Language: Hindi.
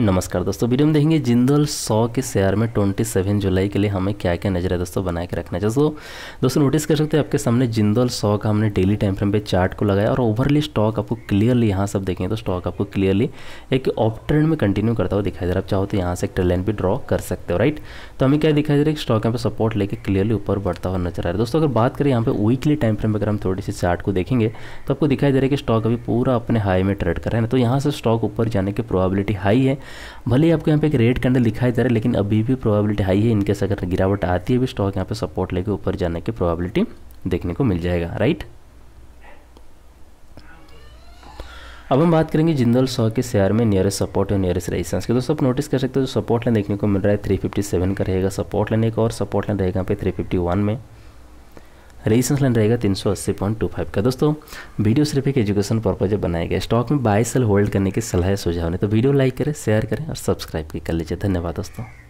नमस्कार दोस्तों वीडियो में देखेंगे जिंदल 100 के शेयर में 27 जुलाई के लिए हमें क्या क्या नजर है दोस्तों बनाए के रखना चाहिए दोस्तों दोस्तों नोटिस कर सकते हैं आपके सामने जिंदल 100 का हमने डेली टाइम फ्रेम पे चार्ट को लगाया और ओवरली स्टॉक आपको क्लियरली यहाँ सब देखेंगे तो स्टॉक आपको क्लियरली एक ऑफ ट्रेंड में कंटिन्यू करता हुआ दिखाई दे रहा है आप चाहो तो यहाँ से एक ट्रेलाइन भी ड्रॉ कर सकते हो राइट तो हमें क्या दिखाई दे रहा है स्टॉक यहाँ पर सपोर्ट लेकर क्लियरली ऊपर बढ़ता हुआ नजर आ रहा है दोस्तों अगर बात करें यहाँ पर वीकली टाइम फ्रेम पर अगर हम थोड़ी सी चार्ट को देखेंगे तो आपको दिखाई दे रहा है कि स्टॉक अभी पूरा अपने हाई में ट्रेड कर रहे हैं तो यहाँ से स्टॉक ऊपर जाने की प्रॉबिलिटी हाई है भले ही आपको यहाँ पे एक रेड कैंडल दिखाई दे रहा है लेकिन अभी भी प्रोबेबिलिटी हाई है इनके से अगर गिरावट आती है भी स्टॉक यहाँ पे सपोर्ट लेके ऊपर जाने की प्रोबेबिलिटी देखने को मिल जाएगा राइट अब हम बात करेंगे जिंदल सौ के शेयर में नियरेस्ट सपोर्ट और नियरेस्ट रेजिस्टेंस के दोस्तों आप नोटिस कर सकते हो जो सपोर्ट लाइन देखने को मिल रहा है 357 का रहेगा सपोर्ट लाइन एक और सपोर्ट लाइन रहेगा यहाँ पे 351 में रेजिस्टेंस लाइन रहेगा तीन सौ अस्सी पॉइंट टू फाइव का दोस्तों वीडियो सिर्फ एक एजुकेशन पर्पज बनाया गया स्टॉक में बाय सेल होल्ड करने की सलाह सुझाव ने तो वीडियो लाइक करें शेयर करें और सब्सक्राइब भी कर लीजिए धन्यवाद दोस्तों